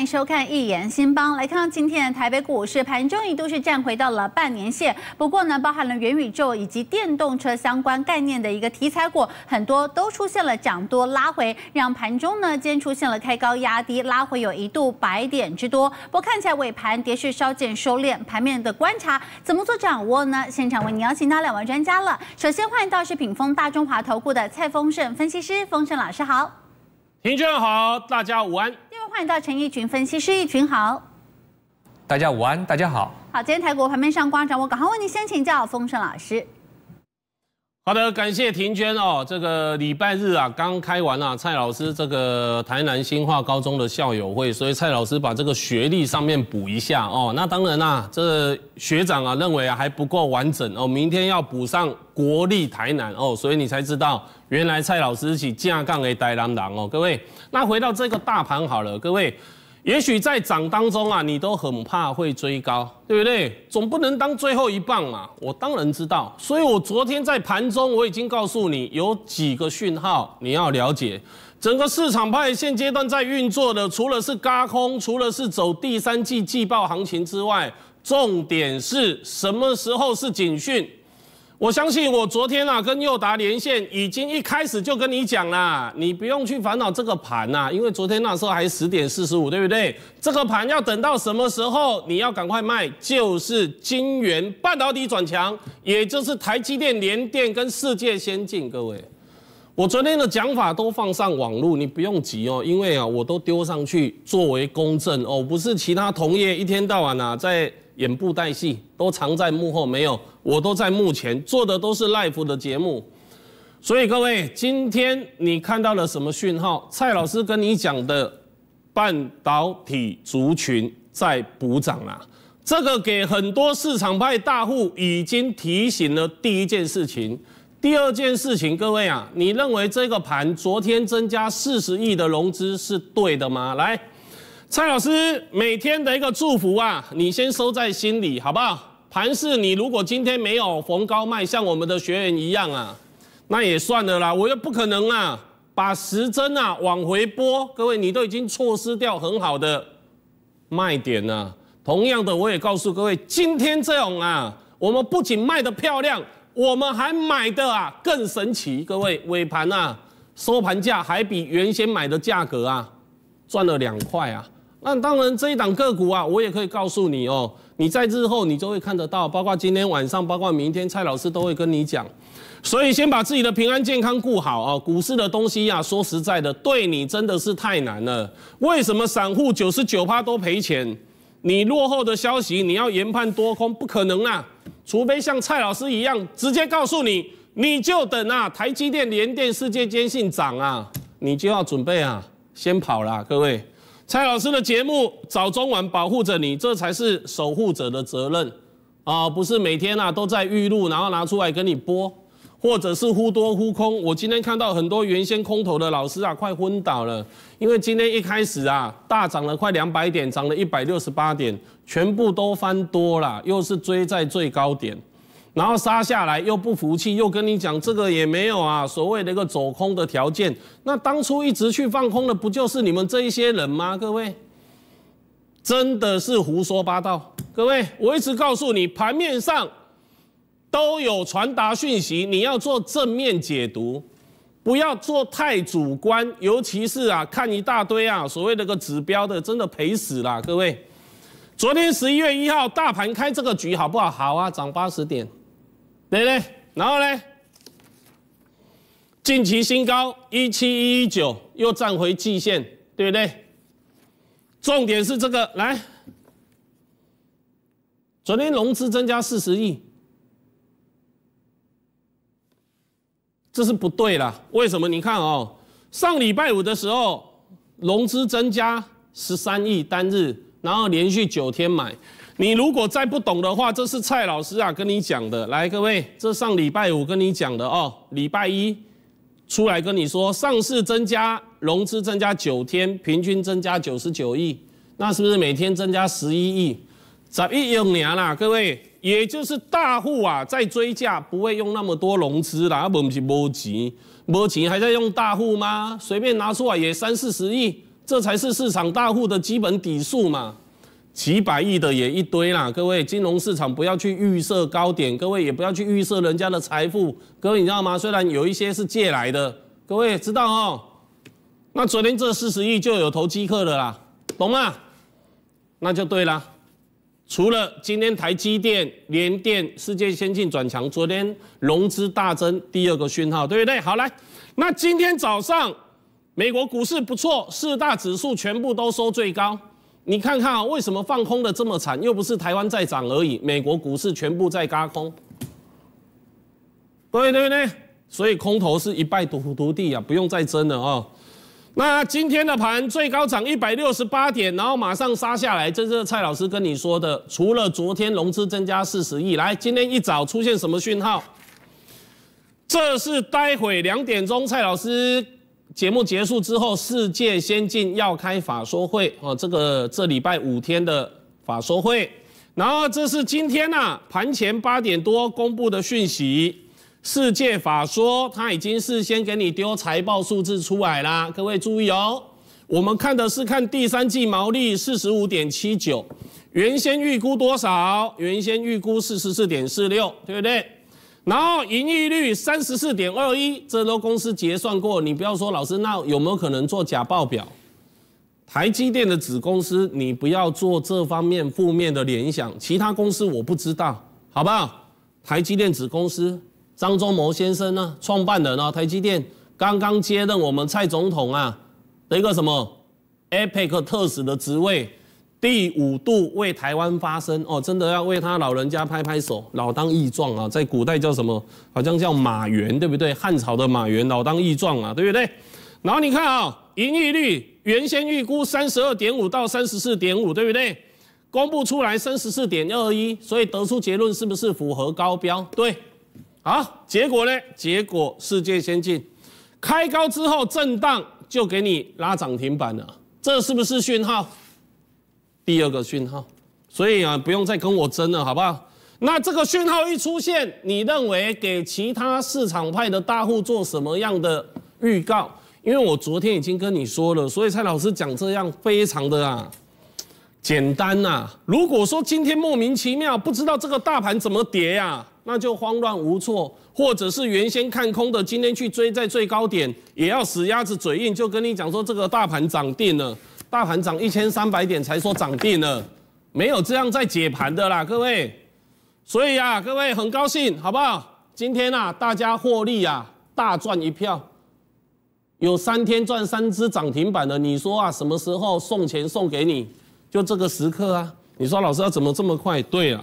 迎收看一言新邦，来看今天的台北股市盘中一度是站回到了半年线，不过呢，包含了元宇宙以及电动车相关概念的一个题材股，很多都出现了涨多拉回，让盘中呢，今天出现了开高压低拉回，有一度百点之多。不过看起来尾盘跌势稍见收敛，盘面的观察怎么做掌握呢？现场为您邀请到两位专家了，首先欢迎到是品峰大中华投顾的蔡丰盛分析师，丰盛老师好。听众好，大家午安。另外欢迎到陈奕群分析师，奕群好，大家午安，大家好。好，今天台股盘面上观掌握，赶快为您先请教丰盛老师。好的，感谢庭娟哦。这个礼拜日啊，刚开完啊，蔡老师这个台南新化高中的校友会，所以蔡老师把这个学历上面补一下哦。那当然啊，这学长啊认为啊还不够完整哦，明天要补上国立台南哦。所以你才知道，原来蔡老师是架杠的呆男人哦，各位。那回到这个大盘好了，各位。也许在涨当中啊，你都很怕会追高，对不对？总不能当最后一棒嘛。我当然知道，所以我昨天在盘中我已经告诉你有几个讯号，你要了解。整个市场派现阶段在运作的，除了是轧空，除了是走第三季季报行情之外，重点是什么时候是警讯？我相信我昨天啊跟佑达连线，已经一开始就跟你讲了，你不用去烦恼这个盘呐，因为昨天那时候还十点四十五，对不对？这个盘要等到什么时候？你要赶快卖，就是金元半导体转强，也就是台积电、联电跟世界先进。各位，我昨天的讲法都放上网络，你不用急哦，因为啊我都丢上去作为公证哦，不是其他同业一天到晚呐在。演布带戏都藏在幕后，没有我都在幕前做的都是 live 的节目。所以各位，今天你看到了什么讯号？蔡老师跟你讲的半导体族群在补涨啊，这个给很多市场派大户已经提醒了第一件事情。第二件事情，各位啊，你认为这个盘昨天增加四十亿的融资是对的吗？来。蔡老师每天的一个祝福啊，你先收在心里好不好？盘是你如果今天没有逢高卖，像我们的学员一样啊，那也算了啦。我又不可能啊，把时针啊往回拨。各位，你都已经错失掉很好的卖点了。同样的，我也告诉各位，今天这种啊，我们不仅卖的漂亮，我们还买的啊更神奇。各位尾盘啊，收盘价还比原先买的价格啊赚了两块啊。那当然，这一档个股啊，我也可以告诉你哦。你在日后你就会看得到，包括今天晚上，包括明天，蔡老师都会跟你讲。所以先把自己的平安健康顾好哦。股市的东西呀，说实在的，对你真的是太难了。为什么散户九十九趴都赔钱？你落后的消息，你要研判多空，不可能啊。除非像蔡老师一样，直接告诉你，你就等啊。台积电、联电，世界坚信涨啊，你就要准备啊，先跑啦，各位。蔡老师的节目早中晚保护着你，这才是守护者的责任啊！不是每天啊都在预录，然后拿出来跟你播，或者是忽多忽空。我今天看到很多原先空头的老师啊，快昏倒了，因为今天一开始啊大涨了，快两百点，涨了一百六十八点，全部都翻多了，又是追在最高点。然后杀下来又不服气，又跟你讲这个也没有啊，所谓的一个走空的条件。那当初一直去放空的不就是你们这一些人吗？各位，真的是胡说八道。各位，我一直告诉你，盘面上都有传达讯息，你要做正面解读，不要做太主观。尤其是啊，看一大堆啊，所谓那个指标的，真的赔死了。各位，昨天十一月一号大盘开这个局好不好？好啊，涨八十点。对不对？然后呢？近期新高一七一一九，又站回季线，对不对？重点是这个，来，昨天融资增加四十亿，这是不对了。为什么？你看哦，上礼拜五的时候融资增加十三亿单日，然后连续九天买。你如果再不懂的话，这是蔡老师啊跟你讲的。来，各位，这上礼拜五跟你讲的哦，礼拜一出来跟你说，上市增加融资增加九天，平均增加九十九亿，那是不是每天增加十一亿？十一亿年啦，各位，也就是大户啊在追价，不会用那么多融资啦，啊，不，是没钱，没钱还在用大户吗？随便拿出来也三四十亿，这才是市场大户的基本底数嘛。几百亿的也一堆啦，各位，金融市场不要去预设高点，各位也不要去预设人家的财富，各位你知道吗？虽然有一些是借来的，各位知道哦。那昨天这四十亿就有投机客的啦，懂吗？那就对了。除了今天台积电、联电、世界先进转强，昨天融资大增，第二个讯号，对不对？好，来，那今天早上美国股市不错，四大指数全部都收最高。你看看啊，为什么放空的这么惨？又不是台湾在涨而已，美国股市全部在嘎空。对对对，所以空头是一败涂地啊，不用再争了啊。那今天的盘最高涨一百六十八点，然后马上杀下来。这是蔡老师跟你说的，除了昨天融资增加四十亿，来，今天一早出现什么讯号？这是待会两点钟蔡老师。节目结束之后，世界先进要开法说会哦，这个这礼拜五天的法说会。然后这是今天呢盘前八点多公布的讯息，世界法说它已经事先给你丢财报数字出来啦，各位注意哦。我们看的是看第三季毛利四十五点七九，原先预估多少？原先预估四十四点四六，对不对？然后盈利率三十四点二一，这都公司结算过，你不要说老师，那有没有可能做假报表？台积电的子公司，你不要做这方面负面的联想。其他公司我不知道，好不好？台积电子公司张忠谋先生呢，创办人啊，台积电刚刚接任我们蔡总统啊的一个什么 Epic 特使的职位。第五度为台湾发声哦，真的要为他老人家拍拍手，老当益壮啊！在古代叫什么？好像叫马援，对不对？汉朝的马援，老当益壮啊，对不对？然后你看啊，盈利率原先预估三十二点五到三十四点五，对不对？公布出来三十四点二一，所以得出结论是不是符合高标？对，好，结果呢？结果世界先进，开高之后震荡就给你拉涨停板了，这是不是讯号？第二个讯号，所以啊，不用再跟我争了，好不好？那这个讯号一出现，你认为给其他市场派的大户做什么样的预告？因为我昨天已经跟你说了，所以蔡老师讲这样非常的啊简单呐。如果说今天莫名其妙不知道这个大盘怎么跌呀，那就慌乱无措，或者是原先看空的，今天去追在最高点也要死鸭子嘴硬，就跟你讲说这个大盘涨定了。大盘涨一千三百点才说涨定了，没有这样在解盘的啦，各位。所以呀，各位很高兴，好不好？今天啊，大家获利啊，大赚一票，有三天赚三只涨停板的。你说啊，什么时候送钱送给你？就这个时刻啊。你说老师要怎么这么快？对啊，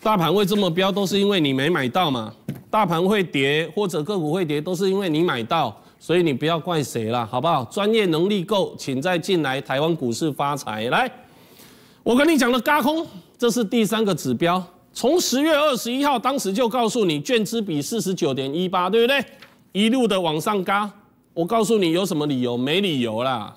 大盘会这么飙，都是因为你没买到嘛。大盘会跌或者个股会跌，都是因为你买到。所以你不要怪谁了，好不好？专业能力够，请再进来台湾股市发财。来，我跟你讲了，嘎空，这是第三个指标。从十月二十一号当时就告诉你，券资比四十九点一八，对不对？一路的往上嘎，我告诉你有什么理由？没理由啦。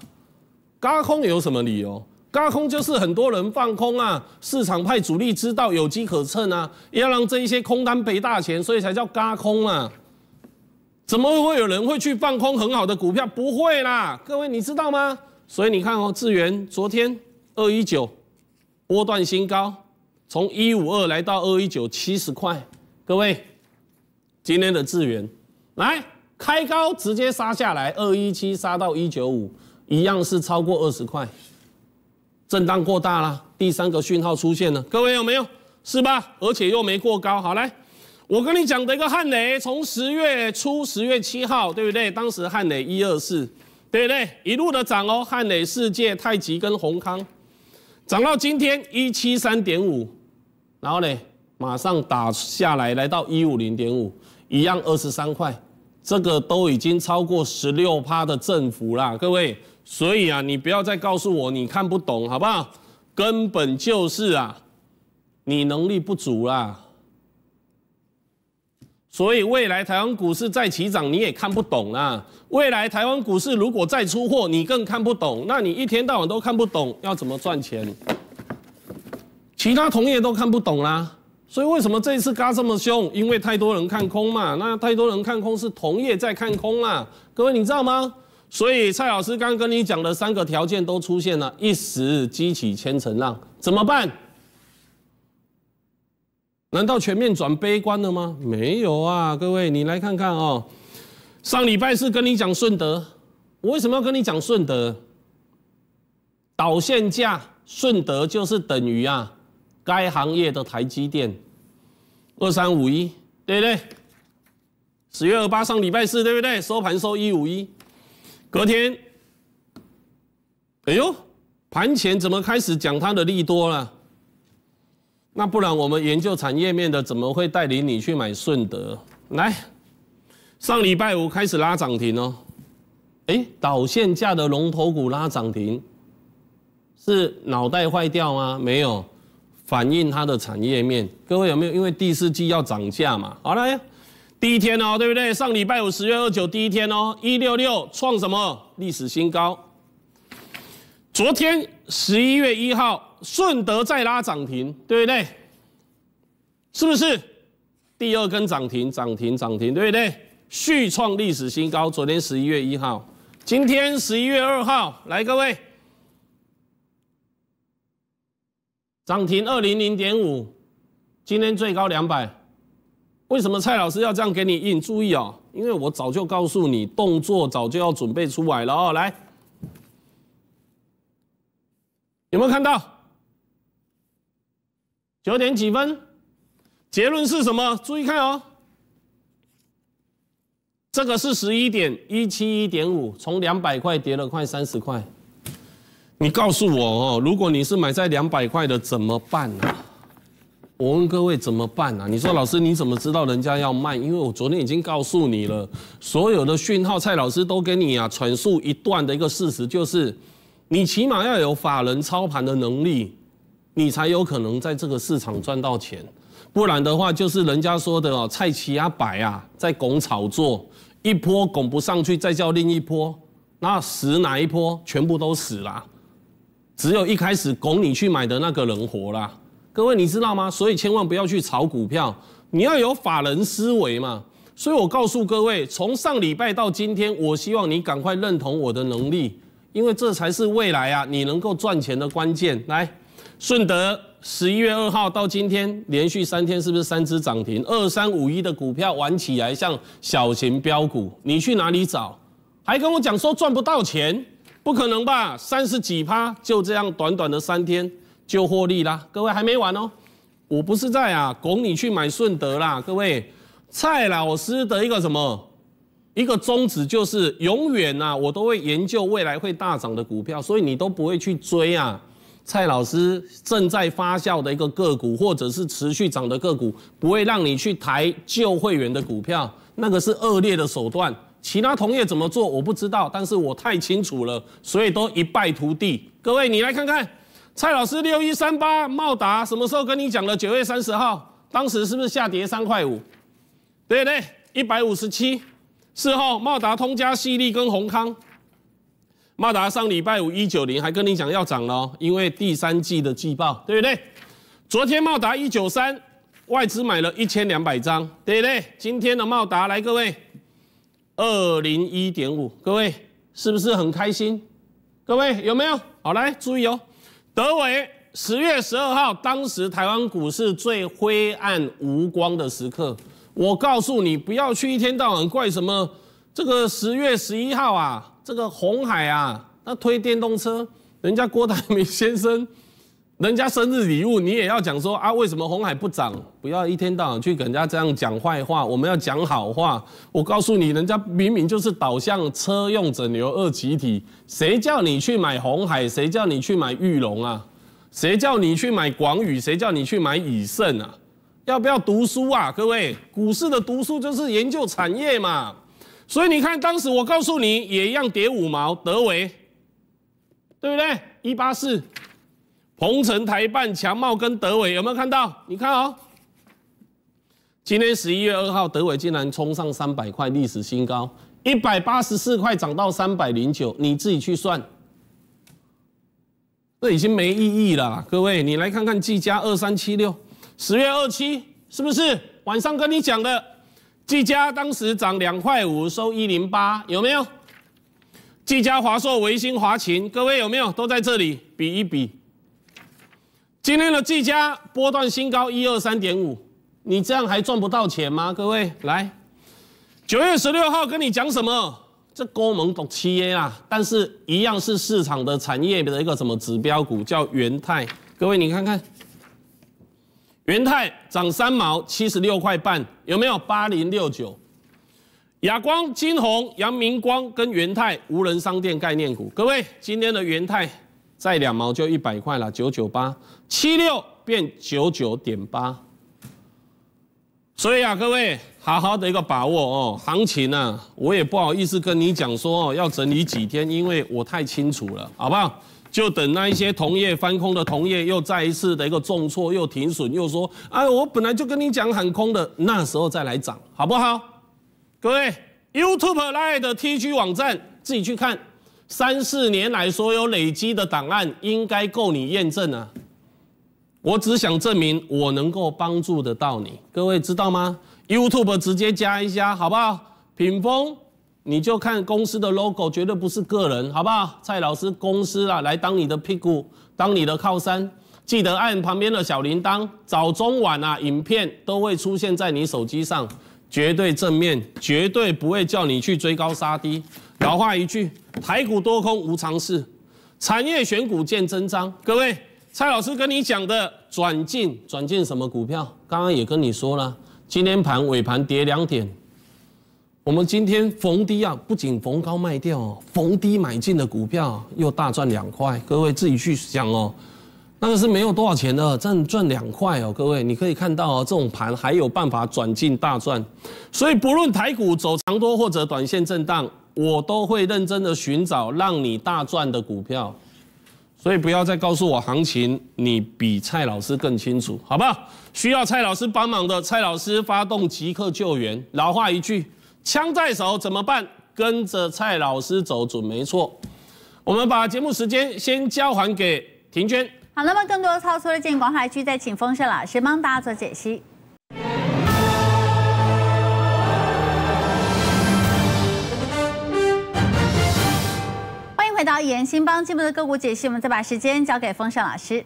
嘎空有什么理由？嘎空就是很多人放空啊，市场派主力知道有机可乘啊，要让这一些空单赔大钱，所以才叫嘎空啊。怎么会有人会去放空很好的股票？不会啦，各位你知道吗？所以你看哦，智元昨天二一九，波段新高，从一五二来到二一九七十块。各位，今天的智元来开高直接杀下来，二一七杀到一九五，一样是超过二十块，震荡过大了。第三个讯号出现了，各位有没有？是吧？而且又没过高，好来。我跟你讲的一个汉雷，从十月初十月七号，对不对？当时汉雷一二四，对不对？一路的涨哦，汉雷世界太极跟宏康，涨到今天一七三点五，然后呢，马上打下来来到一五零点五，一样二十三块，这个都已经超过十六趴的振幅啦，各位，所以啊，你不要再告诉我你看不懂好不好？根本就是啊，你能力不足啦。所以未来台湾股市再起涨，你也看不懂啦。未来台湾股市如果再出货，你更看不懂。那你一天到晚都看不懂，要怎么赚钱？其他同业都看不懂啦。所以为什么这一次嘎这么凶？因为太多人看空嘛。那太多人看空是同业在看空啊。各位你知道吗？所以蔡老师刚刚跟你讲的三个条件都出现了，一时激起千层浪，怎么办？难道全面转悲观了吗？没有啊，各位，你来看看哦。上礼拜四跟你讲顺德，我为什么要跟你讲顺德？导线价顺德就是等于啊，该行业的台积电二三五一，对不对？十月二八上礼拜四，对不对？收盘收一五一，隔天，哎呦，盘前怎么开始讲它的利多了？那不然我们研究产业面的，怎么会带领你去买顺德？来，上礼拜五开始拉涨停哦。哎，导线价的龙头股拉涨停，是脑袋坏掉吗？没有，反映它的产业面。各位有没有？因为第四季要涨价嘛。好了，第一天哦，对不对？上礼拜五十月二九第一天哦，一六六创什么历史新高？昨天十一月一号。顺德再拉涨停，对不对？是不是？第二根涨停，涨停，涨停，对不对？续创历史新高。昨天十一月一号，今天十一月二号，来各位，涨停二零零点五，今天最高两百。为什么蔡老师要这样给你印？注意啊，因为我早就告诉你，动作早就要准备出来了哦。来，有没有看到？九点几分？结论是什么？注意看哦，这个是十一点一七一点五，从两百块跌了快三十块。你告诉我哦，如果你是买在两百块的怎么办呢？我问各位怎么办呢？你说老师你怎么知道人家要卖？因为我昨天已经告诉你了，所有的讯号蔡老师都给你啊，阐述一段的一个事实，就是你起码要有法人操盘的能力。你才有可能在这个市场赚到钱，不然的话就是人家说的哦，菜奇啊白啊在拱炒作，一波拱不上去再叫另一波，那死哪一波全部都死了，只有一开始拱你去买的那个人活了。各位你知道吗？所以千万不要去炒股票，你要有法人思维嘛。所以我告诉各位，从上礼拜到今天，我希望你赶快认同我的能力，因为这才是未来啊，你能够赚钱的关键。来。顺德十一月二号到今天连续三天是不是三只涨停？二三五一的股票玩起来像小型标股，你去哪里找？还跟我讲说赚不到钱，不可能吧？三十几趴就这样短短的三天就获利啦！各位还没完哦，我不是在啊拱你去买顺德啦，各位蔡老师的一个什么一个宗旨就是永远啊，我都会研究未来会大涨的股票，所以你都不会去追啊。蔡老师正在发酵的一个个股，或者是持续涨的个股，不会让你去抬旧会员的股票，那个是恶劣的手段。其他同业怎么做，我不知道，但是我太清楚了，所以都一败涂地。各位，你来看看，蔡老师六一三八茂达什么时候跟你讲的？九月三十号，当时是不是下跌三块五？对对，一百五十七。事后茂达通加犀利跟宏康。茂达上礼拜五一九零还跟你讲要涨了，因为第三季的季报，对不对？昨天茂达一九三，外资买了一千两百张，对不对？今天的茂达来各位二零一点五，各位是不是很开心？各位有没有？好来注意哦。德伟十月十二号，当时台湾股市最灰暗无光的时刻，我告诉你不要去一天到晚怪什么这个十月十一号啊。这个红海啊，那推电动车，人家郭台铭先生，人家生日礼物，你也要讲说啊？为什么红海不涨？不要一天到晚去跟人家这样讲坏话，我们要讲好话。我告诉你，人家明明就是导向车用整流二级体，谁叫你去买红海？谁叫你去买玉龙啊？谁叫你去买广宇？谁叫你去买以盛啊？要不要读书啊，各位？股市的读书就是研究产业嘛。所以你看，当时我告诉你，也一样跌五毛，德伟，对不对？一八四，鹏城台办强茂跟德伟有没有看到？你看啊，今天十一月二号，德伟竟然冲上三百块历史新高，一百八十四块涨到三百零九，你自己去算，这已经没意义了。各位，你来看看技嘉二三七六，十月二七是不是晚上跟你讲的？技嘉当时涨两块五，收一零八，有没有？技嘉、华硕、微星、华擎，各位有没有？都在这里比一比。今天的技嘉波段新高一二三点五，你这样还赚不到钱吗？各位，来。九月十六号跟你讲什么？这高盟懂七 A 啦，但是一样是市场的产业的一个什么指标股，叫元泰。各位，你看看。元泰涨三毛，七十六块半，有没有？八零六九。亚光、金红、阳明光跟元泰无人商店概念股，各位今天的元泰在两毛就一百块了，九九八七六变九九点八。所以啊，各位好好的一个把握哦，行情呢，我也不好意思跟你讲说哦，要整理几天，因为我太清楚了，好不好？就等那一些同业翻空的同业又再一次的一个重挫，又停损，又说：“哎，我本来就跟你讲喊空的，那时候再来涨，好不好？”各位，YouTube Live 的 TG 网站自己去看，三四年来所有累积的档案应该够你验证啊。我只想证明我能够帮助得到你，各位知道吗？YouTube 直接加一下，好不好？品峰。你就看公司的 logo，绝对不是个人，好不好？蔡老师公司啊，来当你的屁股，当你的靠山。记得按旁边的小铃铛，早中晚啊，影片都会出现在你手机上，绝对正面，绝对不会叫你去追高杀低。老话一句，台股多空无常事，产业选股见真章。各位，蔡老师跟你讲的转进转进什么股票？刚刚也跟你说了，今天盘尾盘跌两点。我们今天逢低啊，不仅逢高卖掉，逢低买进的股票又大赚两块，各位自己去想哦。那个是没有多少钱的，赚赚两块哦。各位，你可以看到哦，这种盘还有办法转进大赚。所以不论台股走长多或者短线震荡，我都会认真的寻找让你大赚的股票。所以不要再告诉我行情，你比蔡老师更清楚，好不好？需要蔡老师帮忙的，蔡老师发动即刻救援。老话一句。枪在手怎么办？跟着蔡老师走准没错。我们把节目时间先交还给婷娟。好，那么更多超出的建议，广海区再请丰盛老师帮大家做解析。欢迎回到言新帮今日的个股解析，我们再把时间交给丰盛老师。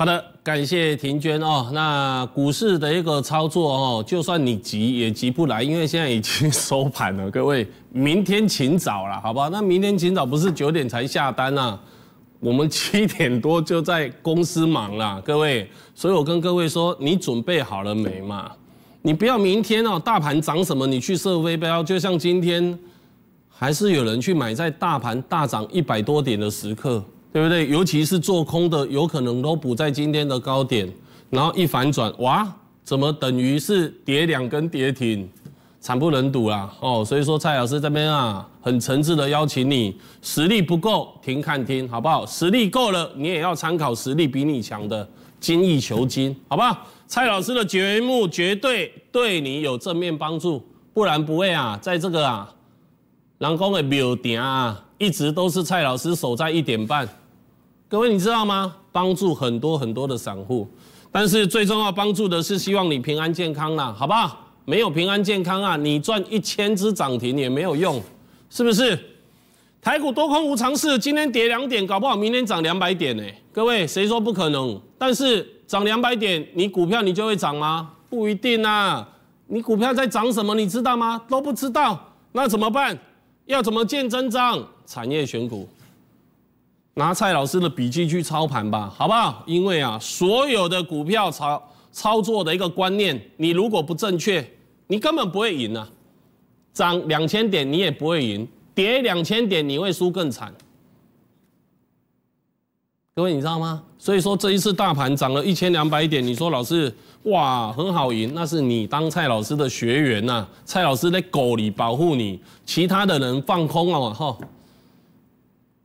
好的，感谢庭娟哦。那股市的一个操作哦，就算你急也急不来，因为现在已经收盘了。各位，明天请早了，好不好？那明天请早不是九点才下单啊？我们七点多就在公司忙了，各位。所以我跟各位说，你准备好了没嘛？你不要明天哦，大盘涨什么，你去设飞标。就像今天，还是有人去买在大盘大涨一百多点的时刻。对不对？尤其是做空的，有可能都补在今天的高点，然后一反转，哇，怎么等于是跌两根跌停，惨不忍睹啦！哦，所以说蔡老师这边啊，很诚挚的邀请你，实力不够停看听，好不好？实力够了，你也要参考实力比你强的，精益求精，好不好？蔡老师的节目绝对对你有正面帮助，不然不会啊，在这个啊，人工的庙顶啊。一直都是蔡老师守在一点半，各位你知道吗？帮助很多很多的散户，但是最重要帮助的是希望你平安健康啦，好不好？没有平安健康啊，你赚一千只涨停也没有用，是不是？台股多空无常事，今天跌两点，搞不好明天涨两百点呢。各位谁说不可能？但是涨两百点，你股票你就会涨吗？不一定啊。你股票在涨什么？你知道吗？都不知道，那怎么办？要怎么见真章？产业选股，拿蔡老师的笔记去操盘吧，好不好？因为啊，所有的股票操操作的一个观念，你如果不正确，你根本不会赢啊。涨两千点你也不会赢，跌两千点你会输更惨。各位你知道吗？所以说这一次大盘涨了一千两百点，你说老师哇很好赢，那是你当蔡老师的学员呐。蔡老师在狗里保护你，其他的人放空哦吼。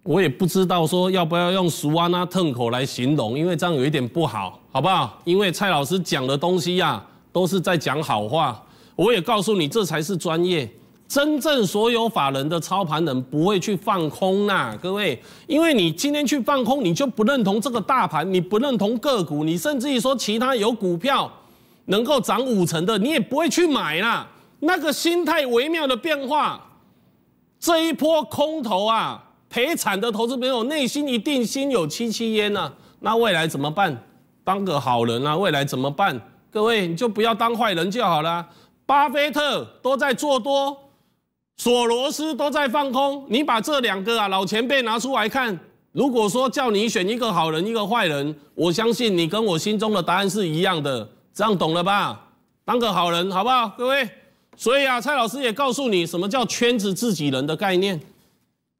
我也不知道说要不要用俗啊、烫口来形容，因为这样有一点不好，好不好？因为蔡老师讲的东西呀，都是在讲好话。我也告诉你，这才是专业。真正所有法人的操盘人不会去放空呐，各位，因为你今天去放空，你就不认同这个大盘，你不认同个股，你甚至于说其他有股票能够涨五成的，你也不会去买啦。那个心态微妙的变化，这一波空头啊。赔惨的投资朋友内心一定心有戚戚焉呐，那未来怎么办？当个好人啊！未来怎么办？各位你就不要当坏人就好了。巴菲特都在做多，索罗斯都在放空，你把这两个啊老前辈拿出来看。如果说叫你选一个好人一个坏人，我相信你跟我心中的答案是一样的。这样懂了吧？当个好人好不好？各位，所以啊，蔡老师也告诉你什么叫圈子自己人的概念。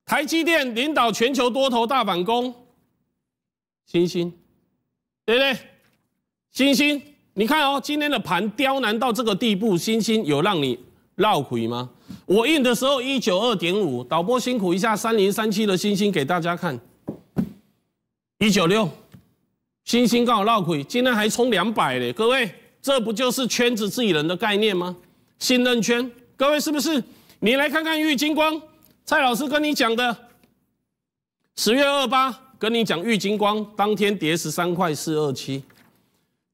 台积电领导全球多头大反攻，星星，对不对？星星，你看哦，今天的盘刁难到这个地步，星星有让你绕轨吗？我印的时候一九二点五，导播辛苦一下，三零三七的星星给大家看，一九六，星星刚好绕轨，今天还冲两百嘞，各位，这不就是圈子自己人的概念吗？信任圈，各位是不是？你来看看郁金光。蔡老师跟你讲的，十月二八跟你讲玉金光，当天跌十三块四二七，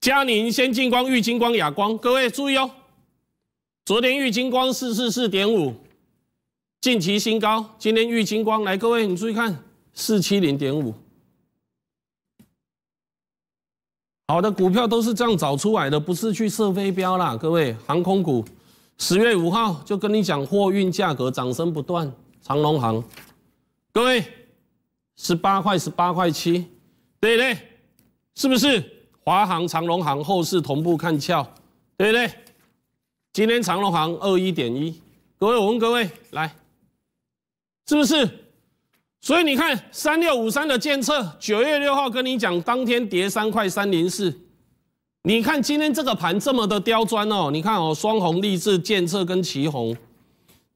嘉宁先进光、玉金光、亚光，各位注意哦。昨天玉金光四四四点五，近期新高。今天玉金光来，各位你注意看，四七零点五。好的，股票都是这样找出来的，不是去设飞镖啦。各位，航空股十月五号就跟你讲，货运价格涨声不断。长隆行，各位，十八块十八块七，对不对？是不是？华航、长隆行后市同步看俏，对不对？今天长隆行二一点一，各位，我问各位来，是不是？所以你看三六五三的建测，九月六号跟你讲，当天跌三块三零四，你看今天这个盘这么的刁钻哦，你看哦，双红立志建测跟旗红，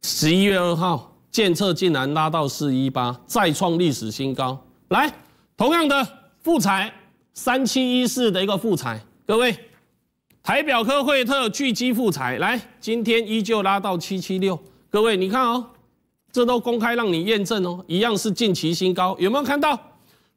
十一月二号。监测竟然拉到四一八，再创历史新高。来，同样的复材三七一四的一个复材，各位，台表科惠特聚积复材，来，今天依旧拉到七七六。各位，你看哦，这都公开让你验证哦，一样是近期新高，有没有看到？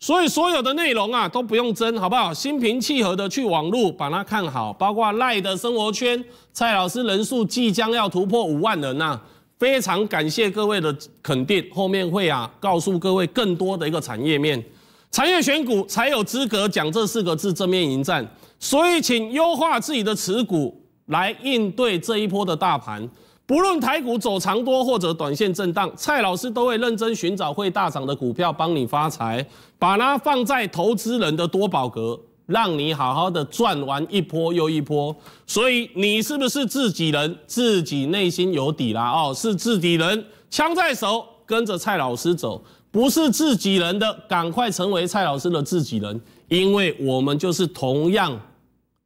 所以所有的内容啊都不用争，好不好？心平气和的去网络把它看好，包括赖的生活圈，蔡老师人数即将要突破五万人啊。非常感谢各位的肯定，后面会啊告诉各位更多的一个产业面，产业选股才有资格讲这四个字正面迎战，所以请优化自己的持股来应对这一波的大盘，不论台股走长多或者短线震荡，蔡老师都会认真寻找会大涨的股票帮你发财，把它放在投资人的多宝格，让你好好的赚完一波又一波，所以你是不是自己人，自己内心有底啦？哦，是自己人，枪在手，跟着蔡老师走。不是自己人的，赶快成为蔡老师的自己人，因为我们就是同样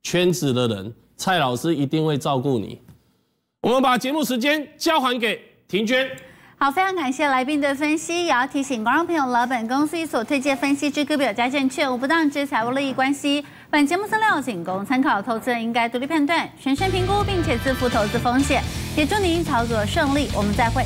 圈子的人，蔡老师一定会照顾你。我们把节目时间交还给婷娟。好，非常感谢来宾的分析。也要提醒观众朋友，老本公司所推荐分析之股表加债券，无不当之财务利益关系。本节目资料仅供参考，投资人应该独立判断、审慎评估，并且自负投资风险。也祝您操作顺利，我们再会。